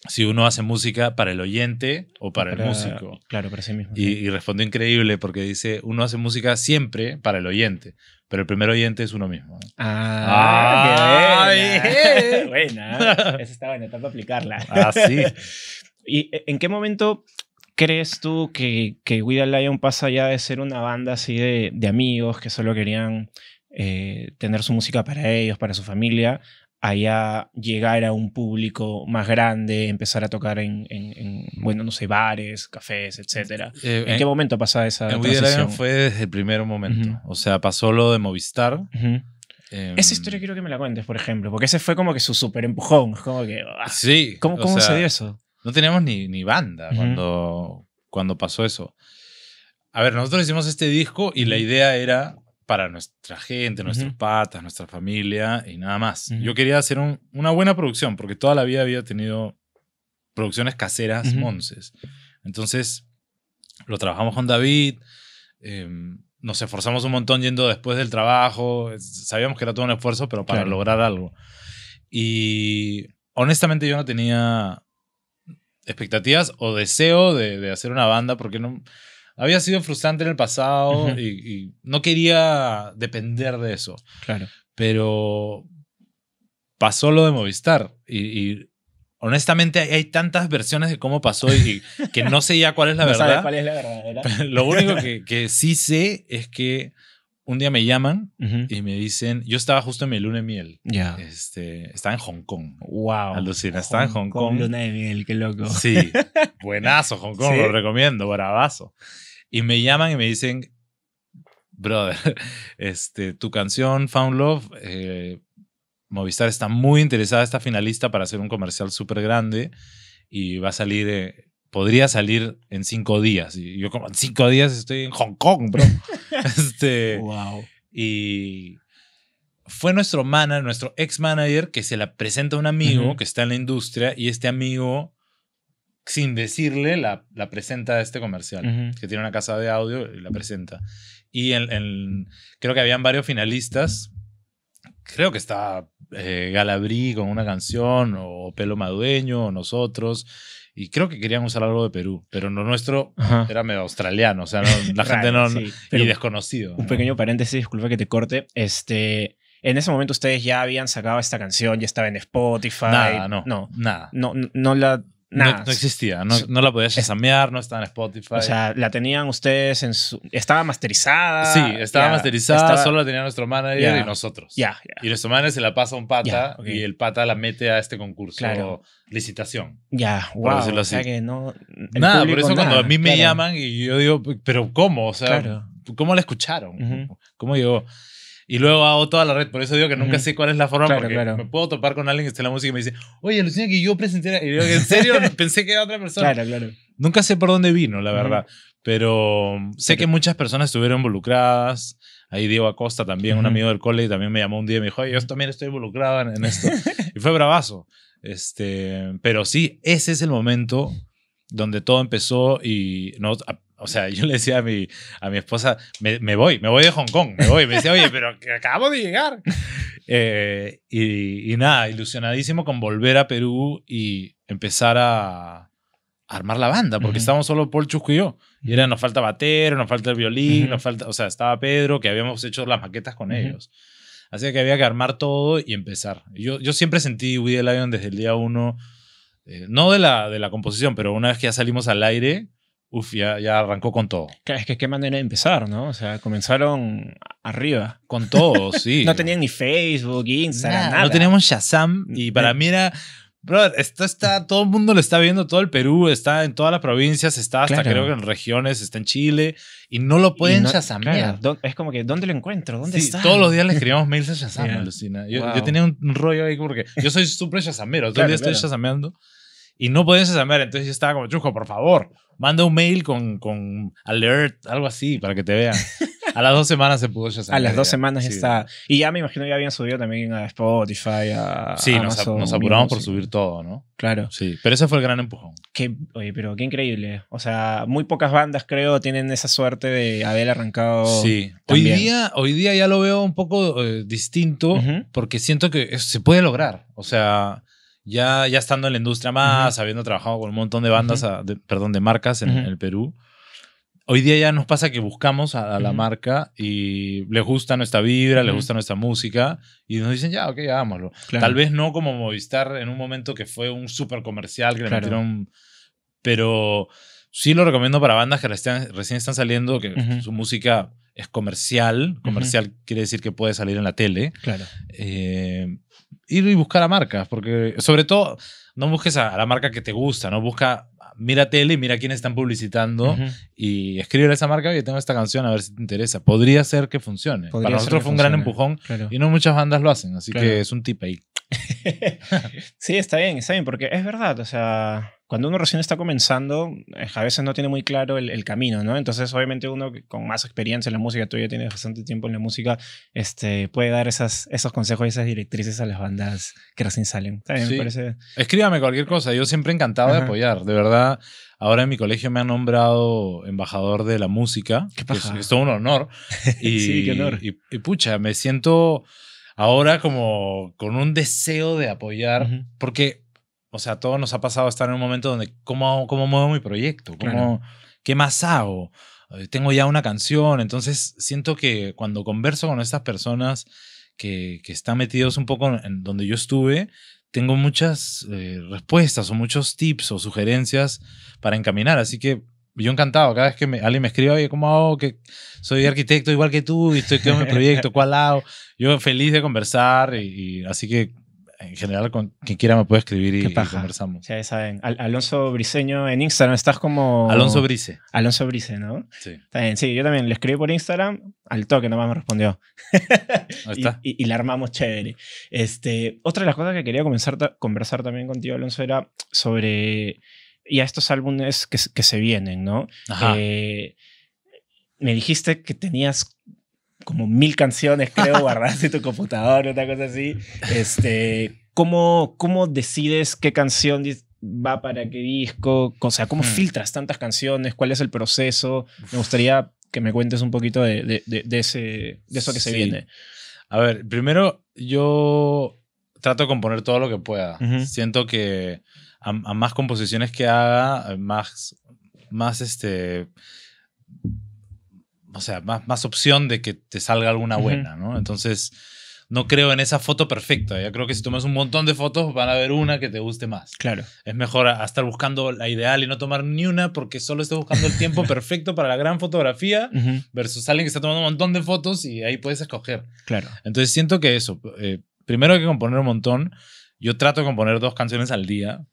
si uno hace música para el oyente o para, el músico. Claro, para sí mismo. y, respondió increíble porque dice, uno hace música siempre para el oyente, pero el primer oyente es uno mismo. Ah, buena. está eh. buena, aplicarla. Ah, sí. ¿Y e, en qué momento crees tú que, que We Lion pasa ya de ser una banda así de, amigos que solo querían eh, tener su música para ellos, para su familia, allá llegar a un público más grande, empezar a tocar en, bueno, no sé, bares, cafés, etcétera? Eh, eh, ¿En, qué momento pasa esa en transición? fue desde el primer momento. O sea, pasó lo de Movistar. Em, esa historia quiero que me la cuentes, por ejemplo, porque ese fue como que su super empujón. Como que, ah, sí. ¿Cómo, se dio eso? No teníamos ni, ni banda cuando, cuando pasó eso. A ver, nosotros hicimos este disco y la idea era para nuestra gente, nuestros patas, nuestra familia y nada más. Yo quería hacer una buena producción porque toda la vida había tenido producciones caseras Monces. Entonces, lo trabajamos con David, em, nos esforzamos un montón yendo después del trabajo, sabíamos que era todo un esfuerzo, pero para lograr algo. Y honestamente yo no tenía expectativas o deseo de hacer una banda porque no había sido frustrante en el pasado y, no quería depender de eso. Claro. Pero pasó lo de Movistar y, honestamente hay, tantas versiones de cómo pasó y, que no sé ya cuál es la verdad. lo único que sí sé es que un día me llaman y me dicen, yo estaba justo en mi luna de miel. Este, estaba en Hong Kong. Wow. Alucina, estaba en Hong Kong, Luna de miel, qué loco. Sí. Buenazo, Hong Kong, lo recomiendo, bravazo. Y me llaman y me dicen, brother, este, tu canción Found Love, eh, Movistar está muy interesada, está finalista para hacer un comercial súper grande y va a salir de eh, podría salir en cinco días. Y yo como, en cinco días estoy en Hong Kong, bro. este, wow. Y fue nuestro nuestro ex manager, que se la presenta a un amigo que está en la industria y este amigo, sin decirle, la, presenta a este comercial, que tiene una casa de audio y la presenta. Y en, creo que habían varios finalistas. Creo que estaba eh, Galabri con una canción, o Pelo Madueño, o nosotros y creo que querían usar algo de Perú, pero lo nuestro era medio australiano, o sea, la gente no, desconocido. Un pequeño paréntesis, disculpa que te corte, este en ese momento ustedes ya habían sacado esta canción, ya estaba en Spotify. Nada, no. No, nada. No, no la no, existía, no, la podías shazamear, no estaba en Spotify. O sea, la tenían ustedes en su... Estaba masterizada. Sí, estaba masterizada, solo la tenía nuestro manager y nosotros. Ya, Y nuestro manager se la pasa a un pata y el pata la mete a este concurso. Claro. Licitación. Ya, wow. O sea que no... Nada, por eso cuando a mí me llaman y yo digo, pero ¿cómo? O sea, ¿cómo la escucharon? ¿Cómo llegó? y luego hago toda la red. Por eso digo que nunca sé cuál es la forma, porque me puedo topar con alguien que esté en la música y me dice, oye, Lucía, que yo presenté. Y digo, en serio, pensé que era otra persona. Claro, claro. Nunca sé por dónde vino, la verdad. Pero sé que muchas personas estuvieron involucradas. Ahí Diego Acosta también, un amigo del cole, también me llamó un día y me dijo, oye, yo también estoy involucrado en, en esto. y fue bravazo. Este, pero sí, ese es el momento donde todo empezó y no, o sea, yo le decía a mi, a mi esposa, me, me voy, me voy de Hong Kong, me voy. Me decía, oye, pero que acabo de llegar. Eh, y, nada, ilusionadísimo con volver a Perú y empezar a, armar la banda, porque estábamos solo Paul Chusco y yo. Y era, nos falta batero, nos falta el violín, nos falta, o sea, estaba Pedro, que habíamos hecho las maquetas con ellos. Así que había que armar todo y empezar. Yo, yo siempre sentí We the Lion desde el día uno, eh, no de la, de la composición, pero una vez que ya salimos al aire, Uf, ya, ya arrancó con todo. Es que qué manera de empezar, ¿no? O sea, comenzaron arriba. Con todo, sí. no tenían ni Facebook, Instagram, nada, No teníamos Shazam y para mí era... Bro, esto está, todo el mundo lo está viendo, todo el Perú está en todas las provincias, está hasta creo que en regiones, está en Chile, y no lo pueden no, es como que, ¿dónde lo encuentro? ¿Dónde sí, está? Todos los días le escribíamos mails a Shazam, alucina. Yo, tenía un rollo ahí porque yo soy súper Shazamero, todo el día estoy Shazamando y no podían saber Entonces yo estaba como, Chujo, por favor, manda un mail con, con alert, algo así, para que te vean. A las dos semanas se pudo ya A las dos semanas está. Y ya me imagino ya habían subido también a Spotify, a. Sí, nos, apuramos por subir todo, ¿no? Claro. Sí, pero ese fue el gran empujón. Que, oye, pero qué increíble. O sea, muy pocas bandas, creo, tienen esa suerte de haber arrancado. Sí. Hoy día, hoy día ya lo veo un poco eh, distinto porque siento que se puede lograr. O sea ya, ya estando en la industria más, habiendo trabajado con un montón de bandas, perdón, de marcas en, el Perú, hoy día ya nos pasa que buscamos a, la marca y le gusta nuestra vibra, le gusta nuestra música y nos dicen, ya, ok, hagámoslo. Tal vez no como Movistar en un momento que fue un súper comercial, que le pero sí lo recomiendo para bandas que recién, están saliendo, que su música es comercial. Comercial quiere decir que puede salir en la tele. Claro. Eh, ir y buscar a marcas, porque sobre todo no busques a la marca que te gusta, no busca mira tele mira quiénes están publicitando y escribe a esa marca, que tengo esta canción, a ver si te interesa. Podría ser que funcione. Para nosotros fue un gran empujón y no muchas bandas lo hacen, así que es un tip ahí. sí, está bien, está bien, porque es verdad, o sea, cuando uno recién está comenzando, eh, a veces no tiene muy claro el, camino, ¿no? Entonces, obviamente uno con más experiencia en la música, tú ya tienes bastante tiempo en la música, este, puede dar esas, esos consejos y esas directrices a las bandas que recién salen. Escríbame cualquier cosa, yo siempre encantado de apoyar, de verdad. Ahora en mi colegio me han nombrado embajador de la música. Qué Que es, es, todo un honor. Y, sí, qué honor. Y, pucha, me siento ahora como con un deseo de apoyar, porque o sea, todo nos ha pasado estar en un momento donde, ¿cómo, cómo muevo mi proyecto? ¿Qué más hago? Eh, tengo ya una canción, entonces siento que cuando converso con estas personas que, están metidos un poco en donde yo estuve, tengo muchas eh, respuestas o muchos tips o sugerencias para encaminar, así que yo encantado, cada vez que alguien me escribe, oye, ¿cómo hago? Que soy arquitecto igual que tú y estoy con mi proyecto, ¿cuál hago? Yo feliz de conversar y, y así que en general, con quien quiera me puede escribir y, conversamos. Ya saben, Alonso Briseño en Instagram, estás como... Alonso Brise. Alonso Brise, ¿no? Sí. sí, yo también le escribí por Instagram, al toque nomás me respondió. Ahí está. Y, la armamos chévere. Este, otra de las cosas que quería comenzar conversar también contigo, Alonso, era sobre Y a estos álbumes que, se vienen, ¿no? Ajá. Eh, me dijiste que tenías como mil canciones, creo, guardadas de tu computador, una cosa así. Este, ¿cómo, ¿Cómo decides qué canción va para qué disco? O sea, ¿cómo mm. filtras tantas canciones? ¿Cuál es el proceso? Me gustaría que me cuentes un poquito de, ese, eso que se viene. A ver, primero yo trato de componer todo lo que pueda. Siento que a, más composiciones que haga, más, más este o sea, más, opción de que te salga alguna buena, ¿no? Entonces, no creo en esa foto perfecta. Yo creo que si tomas un montón de fotos, van a haber una que te guste más. Claro. Es mejor estar buscando la ideal y no tomar ni una porque solo estás buscando el tiempo perfecto para la gran fotografía versus alguien que está tomando un montón de fotos y ahí puedes escoger. Claro. Entonces, siento que eso, eh, primero hay que componer un montón. Yo trato de componer dos canciones al día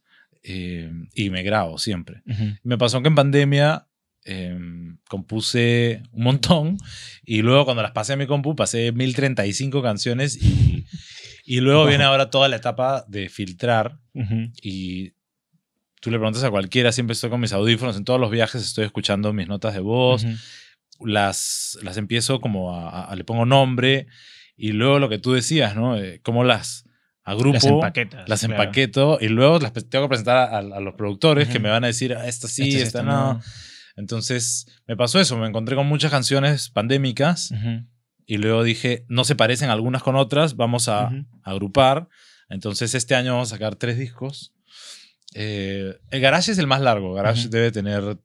eh, y me grabo siempre. Me pasó que en pandemia Em, compuse un montón y luego cuando las pasé a mi compu pasé 1035 canciones y, y luego viene ahora toda la etapa de filtrar y tú le preguntas a cualquiera, siempre estoy con mis audífonos, en todos los viajes estoy escuchando mis notas de voz, las, las empiezo como a, le pongo nombre y luego lo que tú decías, ¿no? Eh, como las agrupo, las, empaquetas, empaqueto y luego las tengo que presentar a, los productores que me van a decir, ah, esta sí, esta, no entonces me pasó eso, me encontré con muchas canciones pandémicas y luego dije, no se parecen algunas con otras, vamos a, agrupar. Entonces este año vamos a sacar tres discos. Eh, el Garage es el más largo, Garage debe tener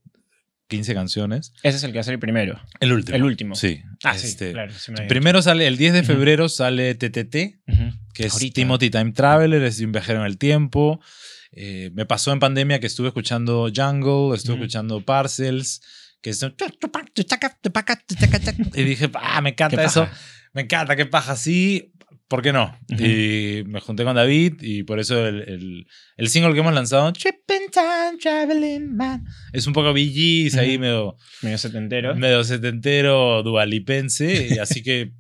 15 canciones. Ese es el que va a primero. El último. El último. Sí. Ah, sí, este, claro. primero sale, el 10 de febrero sale TTT, que es Timothy Time Traveler, es un viajero en el tiempo. Eh, me pasó en pandemia que estuve escuchando Jungle, estuve escuchando Parcels, que y dije, ah, me encanta eso, me encanta, qué paja, sí, ¿por qué no? Y me junté con David y por eso el, single que hemos lanzado, Traveling Man, es un poco VGs, ahí medio... Medio setentero. Medio setentero, dualipense, así que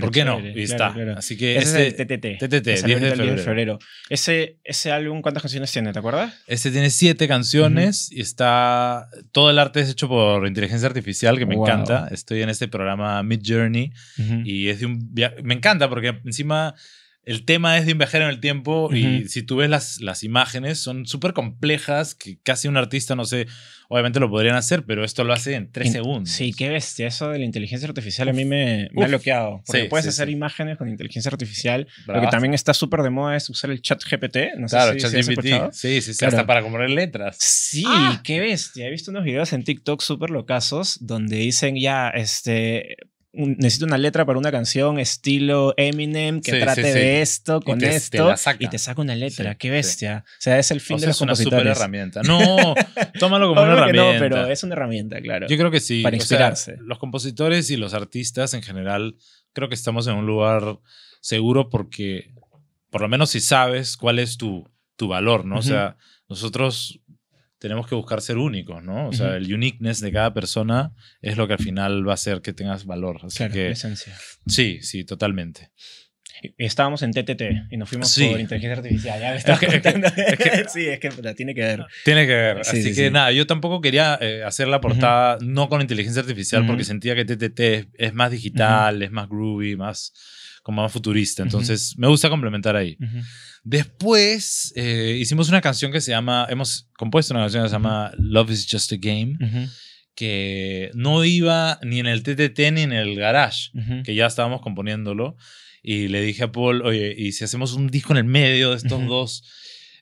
¿Por qué no? Y está. Así que es TTT. TTT, 10 de febrero. Ese, ese álbum, ¿cuántas canciones tiene? ¿Te acuerdas? Este tiene siete canciones y está. Todo el arte es hecho por inteligencia artificial, que me encanta. Estoy en este programa Mid Journey y es de un. Me encanta porque encima el tema es de viajar en el tiempo y si tú ves las, las imágenes son súper complejas que casi un artista, no sé, obviamente lo podrían hacer, pero esto lo hace en tres segundos. Sí, qué bestia. Eso de la inteligencia artificial a mí me, ha bloqueado. Porque puedes hacer imágenes con inteligencia artificial. Lo que también está súper de moda es usar el chat GPT. No claro, sé si, chat GPT. Sí, sí, sí. Hasta para comprar letras. Sí, ¡Ah! qué bestia. He visto unos videos en TikTok súper locazos donde dicen ya, este, necesito una letra para una canción estilo Eminem que trate de esto con esto y te saca una letra, qué bestia. O sea, es el fin de los es una super herramienta. No, tómalo como una herramienta. no, pero es una herramienta, claro. Yo creo que sí. Para inspirarse. los compositores y los artistas en general creo que estamos en un lugar seguro porque por lo menos si sabes cuál es tu, tu valor, ¿no? O sea, nosotros tenemos que buscar ser únicos, ¿no? O sea, el uniqueness de cada persona es lo que al final va a hacer que tengas valor. Así que, esencia. Sí, sí, totalmente. Estábamos en TTT y nos fuimos por inteligencia artificial. sí, es que tiene que ver. Tiene que ver. Así que nada, yo tampoco quería eh, hacer la portada no con inteligencia artificial porque sentía que TTT es, más digital, es más groovy, más como más futurista. Entonces, me gusta complementar ahí. Después, eh, hicimos una canción que se llama, hemos compuesto una canción que se llama Love is Just a Game, que no iba ni en el TTT ni en el garage, que ya estábamos componiéndolo. Y le dije a Paul, oye, ¿y si hacemos un disco en el medio de estos dos?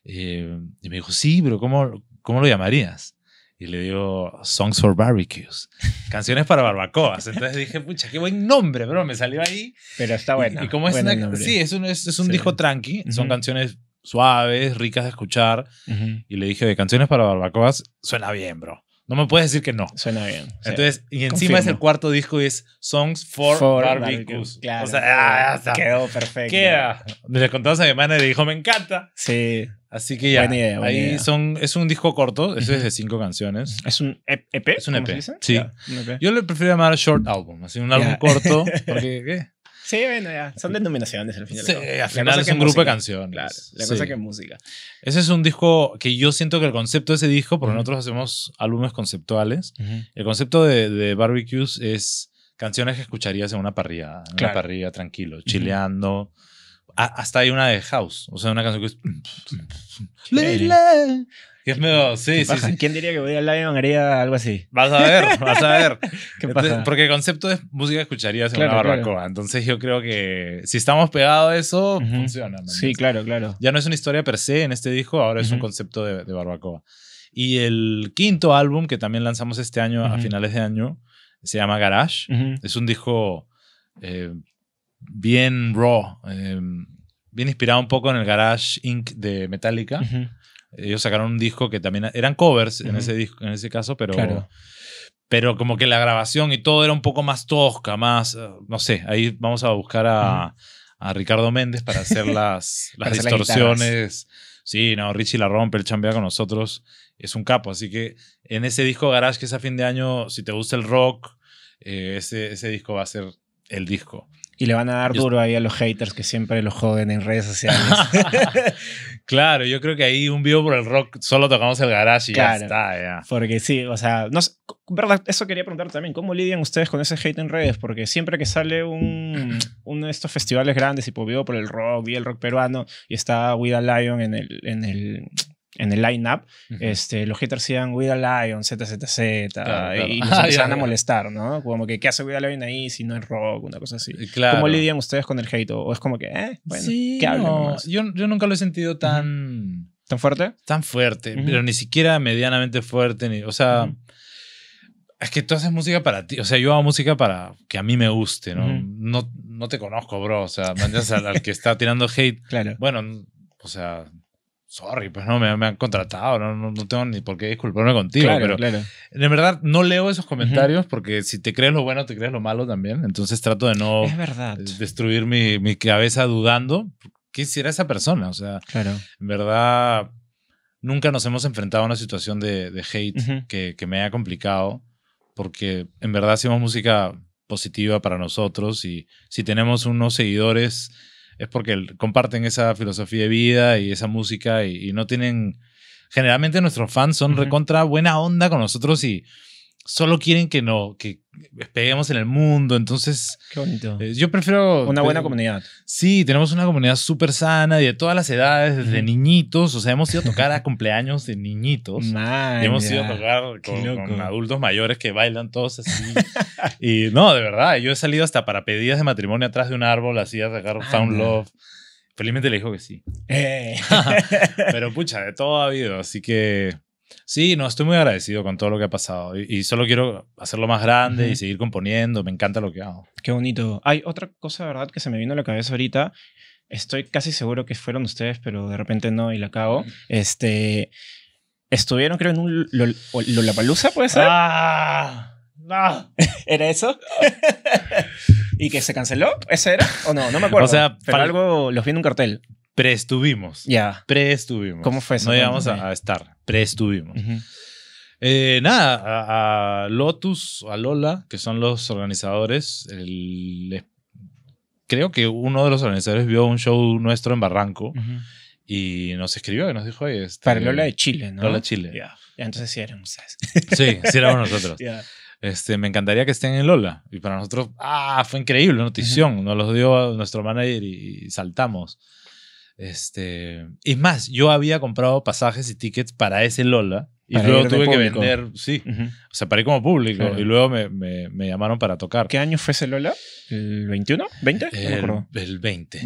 Eh, y me dijo, sí, pero ¿cómo, cómo lo llamarías? y le digo Songs for Barbecues, canciones para barbacoas. Entonces dije, pucha, qué buen nombre, bro, me salió ahí. Pero está bueno. Y, como es, sí, es un, es, disco tranqui, son canciones suaves, ricas de escuchar. Y le dije, de canciones para barbacoas, suena bien, bro. No me puedes decir que no. Suena bien. Entonces, y encima es el cuarto disco y es Songs for, for Claro. O sea, ah, quedó perfecto. Queda. Le contamos a mi hermana y le dijo, me encanta. Sí. Así que ya. Buena idea, ahí son. Es un disco corto, eso es de cinco canciones. ¿Es un EP? E es un EP. Sí. E Yo le prefiero llamar short album, así un álbum corto. Porque, ¿qué? Sí, bueno, ya. Son denominaciones al final. Sí, al final es un grupo de canciones. la cosa que es música. Ese es un disco que yo siento que el concepto de ese disco, porque nosotros hacemos álbumes conceptuales, el concepto de, de, Barbecues es canciones que escucharías en una parrilla, en parrilla tranquilo, chileando hasta hay una de House, o sea, una canción que es... sí, sí, ¿Quién diría que Woody y haría algo así? Vas a ver, vas a ver. ¿Qué porque el concepto es música escucharías en una barbacoa. Entonces yo creo que si estamos pegados a eso, funciona. Sí, claro, claro. Ya no es una historia per se en este disco, ahora es un concepto de, barbacoa. Y el quinto álbum que también lanzamos este año, a finales de año, se llama Garage. Es un disco... Eh, bien raw, em, bien inspirado un poco en el Garage Inc. de Metallica. Ellos sacaron un disco que también eran covers en, ese disco, en ese caso, pero, pero como que la grabación y todo era un poco más tosca, más, eh, no sé, ahí vamos a buscar a, a Ricardo Méndez para hacer las, las distorsiones. sí, no, Richie la rompe, el chambea con nosotros, es un capo. Así que en ese disco Garage que es a fin de año, si te gusta el rock, eh, ese, ese disco va a ser el disco. Y le van a dar duro ahí a los haters que siempre los joden en redes sociales. claro, yo creo que ahí un video por el rock solo tocamos el garage y ya está. Porque sí, o sea, ¿verdad? eso quería preguntar también. ¿Cómo lidian ustedes con ese hate en redes? Porque siempre que sale uno de estos festivales grandes, tipo video por el rock, y el rock peruano, y está Wida Lion en el, en el en el line-up, este, los haters iban We a Lion, ZZZ, y, claro. y a molestar, ¿no? Como que, ¿qué hace We a Lion ahí si no es rock? Una cosa así. Claro. ¿Cómo lidian ustedes con el hate? ¿O es como que, eh, bueno, sí, ¿qué no. yo, yo, nunca lo he sentido tan... ¿Tan fuerte? Tan fuerte, pero ni siquiera medianamente fuerte. Ni, o sea, es que tú haces música para ti. O sea, yo hago música para que a mí me guste, ¿no? no, no te conozco, bro. O sea, al, al que está tirando hate. Claro. Bueno, o sea, sorry, pues no, me, han contratado, no, no, tengo ni por qué disculparme contigo. pero en verdad no leo esos comentarios porque si te crees lo bueno, te crees lo malo también. Entonces trato de no eh, destruir mi, mi, cabeza dudando. ¿Qué hiciera esa persona? O sea, en verdad nunca nos hemos enfrentado a una situación de, hate que, que, me haya complicado porque en verdad hacemos música positiva para nosotros y si tenemos unos seguidores es porque comparten esa filosofía de vida y esa música y, no tienen... Generalmente nuestros fans son recontra buena onda con nosotros y solo quieren que no, que peguemos en el mundo. Entonces, Qué bonito. Eh, yo prefiero... Una buena comunidad. Sí, tenemos una comunidad súper sana y de todas las edades, desde niñitos. O sea, hemos ido a tocar a cumpleaños de niñitos. hemos ido a tocar con, adultos mayores que bailan todos así. y no, de verdad, yo he salido hasta para pedidas de matrimonio atrás de un árbol, así a sacar un Found Love. Felizmente le dijo que sí. Eh. pero pucha, de todo ha habido, así que Sí, no, estoy muy agradecido con todo lo que ha pasado y, solo quiero hacerlo más grande y seguir componiendo, me encanta lo que hago. Qué bonito. Hay otra cosa, ¿verdad?, que se me vino a la cabeza ahorita. Estoy casi seguro que fueron ustedes, pero de repente no y la cago. Este, estuvieron creo en un Lollapalooza, ¿puede ser? ¡Ah! ah. ¿Era eso? ¿Y que se canceló? ¿Ese era? ¿O no? No me acuerdo. O sea, para... algo los vi en un cartel. Preestuvimos. Ya. pre Preestuvimos. ¿Cómo fue eso? No íbamos a, estar. Preestuvimos. estuvimos eh, nada, a, Lotus, a Lola, que son los organizadores, el, creo que uno de los organizadores vio un show nuestro en Barranco y nos escribió y nos dijo, oye, este, para Lola de Chile, ¿no? Lola Chile. ya Entonces sí eran ustedes. sí, si éramos nosotros. Este, me encantaría que estén en Lola. Y para nosotros, ah, fue increíble, notición. Nos los dio nuestro manager y saltamos. Este, y más, yo había comprado pasajes y tickets para ese Lola y luego tuve que vender, sí, o sea, paré como público y luego me, llamaron para tocar. ¿Qué año fue ese Lola? ¿El 21? ¿20? El, el 20.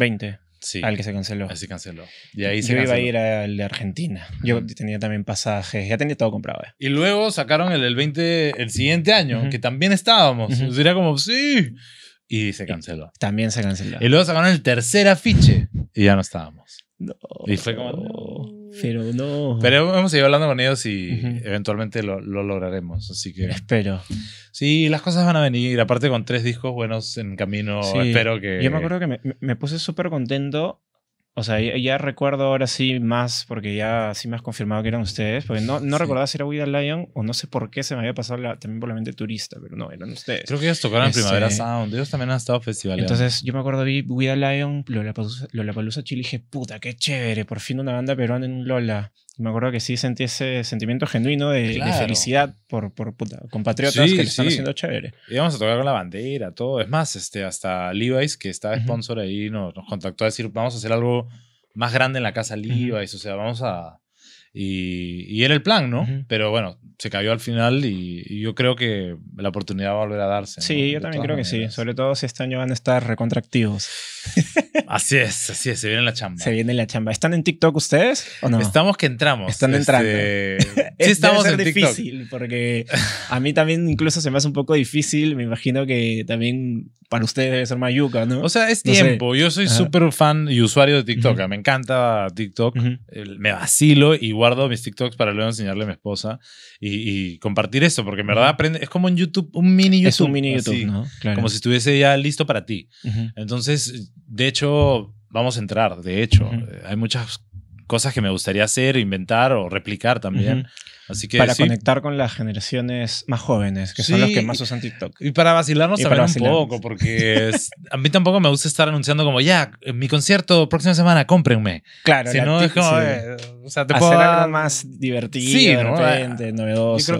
Sí. Al que se canceló. Así canceló. Y ahí se iba a ir al de Argentina. Yo tenía también pasajes, ya tenía todo comprado. Eh. Y luego sacaron el del 20, el siguiente año, que también estábamos. Sería como, sí. Y se canceló. también se canceló. Y luego sacaron el tercer afiche y ya no estábamos. No. Y fue como. Pero no. Pero hemos ido hablando con ellos y eventualmente lo, lograremos. Así que. Espero. Sí, las cosas van a venir. Aparte, con tres discos buenos en camino, espero que. Yo me acuerdo que me, me puse súper contento o sea, ya, recuerdo ahora sí más, porque ya sí me has confirmado que eran ustedes, porque no, no recordaba si era We Lion o no sé por qué se me había pasado también por la mente turista, pero no, eran ustedes. Creo que ellos tocaron este Primavera Sound, ellos también han estado festivales. Entonces yo me acuerdo, vi We Lion, Lollapalooza, Lollapalooza Chile y dije, puta, qué chévere, por fin una banda peruana en un Lola me acuerdo que sí sentí ese sentimiento genuino de, felicidad por, por compatriotas que le están haciendo chévere. Íbamos a tocar con la bandera, todo. Es más, este, hasta Levi's, que estaba sponsor ahí, nos, contactó a decir, vamos a hacer algo más grande en la casa Levi's, o sea, vamos a y, era el plan, ¿no? Pero bueno, se cayó al final y, yo creo que la oportunidad va a volver a darse. Sí, yo también creo que sí, sobre todo si este año van a estar recontractivos. Así es, así es, se viene la chamba. Se viene la chamba. ¿Están en TikTok ustedes o no? Estamos que entramos. Están este, entrando. sí, estamos Debe ser en difícil porque a mí también incluso se me hace un poco difícil, me imagino que también para ustedes debe ser mayuca, ¿no? O sea, es tiempo. Yo soy súper fan y usuario de TikTok, me encanta TikTok, me vacilo igual guardo mis TikToks para luego enseñarle a mi esposa y, compartir esto, porque en verdad aprende, es como en YouTube, un mini YouTube. Es un mini YouTube, ¿no? Como si estuviese ya listo para ti. Entonces, de hecho, vamos a entrar, de hecho, eh, hay muchas cosas que me gustaría hacer, inventar o replicar también. Así que, para conectar con las generaciones más jóvenes, que son los que más usan TikTok. Y para vacilarnos también un poco, porque a mí tampoco me gusta estar anunciando como, ya, mi concierto próxima semana, cómprenme. Claro, si no, es como, eh, Hacer algo más divertido, diferente novedoso. Yo creo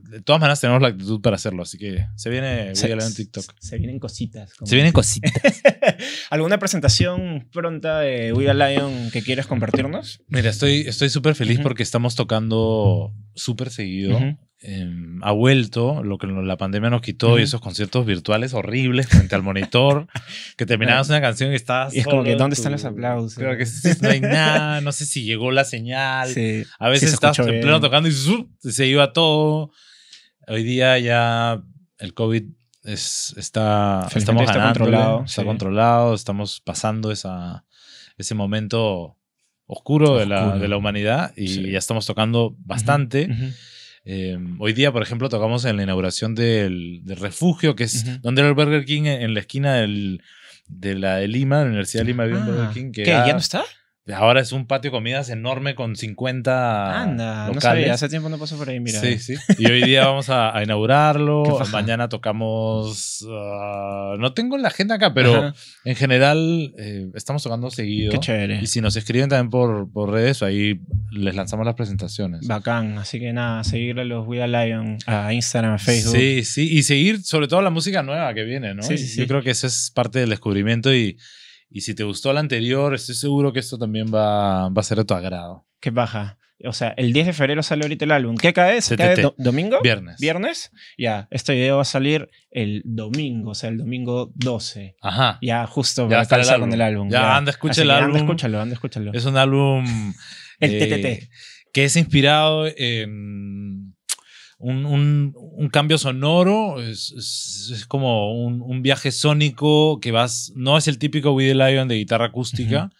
que de todas maneras tenemos la actitud para hacerlo, así que se viene se, en TikTok. Se vienen cositas. se vienen cositas. ¿Alguna presentación pronta de We Are Lion que quieras compartirnos? Mira, estoy estoy súper feliz porque estamos tocando súper seguido. Em, ha vuelto lo que la pandemia nos quitó y esos conciertos virtuales horribles frente al monitor, que terminabas una canción y estabas... Y es como que, ¿dónde están los aplausos? que no hay nada, no sé si llegó la señal. a veces estabas en pleno tocando y se iba todo. Hoy día ya el COVID está, controlado, está controlado, estamos pasando esa, ese momento oscuro, De, la, de, la, humanidad y ya estamos tocando bastante. Eh, hoy día, por ejemplo, tocamos en la inauguración del, refugio, que es donde era el Burger King en la esquina del, de la de Lima, la Universidad de Lima, había ah, Burger King. Que ¿Qué? ¿Ya no está? Ahora es un patio de comidas enorme con 50 Anda, no sabía, hace tiempo no pasó por ahí, mira. Sí, sí. Y hoy día vamos a, inaugurarlo, mañana tocamos... Ah, no tengo la agenda acá, pero en general eh, estamos tocando seguido. Qué chévere. Y si nos escriben también por, por redes, ahí les lanzamos las presentaciones. Bacán, así que nada, seguirle los We Are Lion a Instagram, a Facebook. Sí, sí, y seguir sobre todo la música nueva que viene, ¿no? Sí, sí, sí. Yo creo que eso es parte del descubrimiento y y si te gustó la anterior, estoy seguro que esto también va, a ser de tu agrado. Qué baja. O sea, el 10 de febrero sale ahorita el álbum. ¿Qué cae? cae domingo? Viernes. ¿Viernes? Ya, este video va a salir el domingo, o sea, el domingo 12. Ajá. Ya, justo ya para el con el álbum. Ya, anda, Anda, escúchalo, anda, escúchalo. Es un álbum... el TTT. Eh, que es inspirado en un, cambio sonoro, es, como un, viaje sónico que vas, no es el típico We the Lion de guitarra acústica,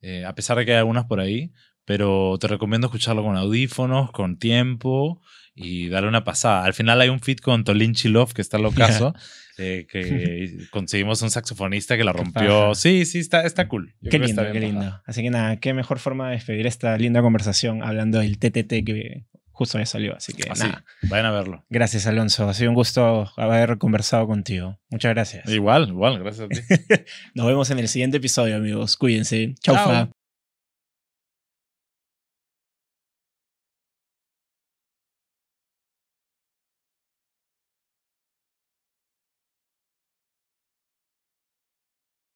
eh, a pesar de que hay algunas por ahí, pero te recomiendo escucharlo con audífonos, con tiempo y darle una pasada. Al final hay un fit con Tolin Chilov, que está locazo, eh, que conseguimos un saxofonista que la rompió. Sí, sí, está, está cool. qué lindo, qué lindo. Así que nada, qué mejor forma de despedir esta linda conversación hablando del TTT que justo me salió, así que Vayan a verlo. Gracias, Alonso. Ha sido un gusto haber conversado contigo. Muchas gracias. Igual, igual, gracias a ti. Nos vemos en el siguiente episodio, amigos. Cuídense. Chau,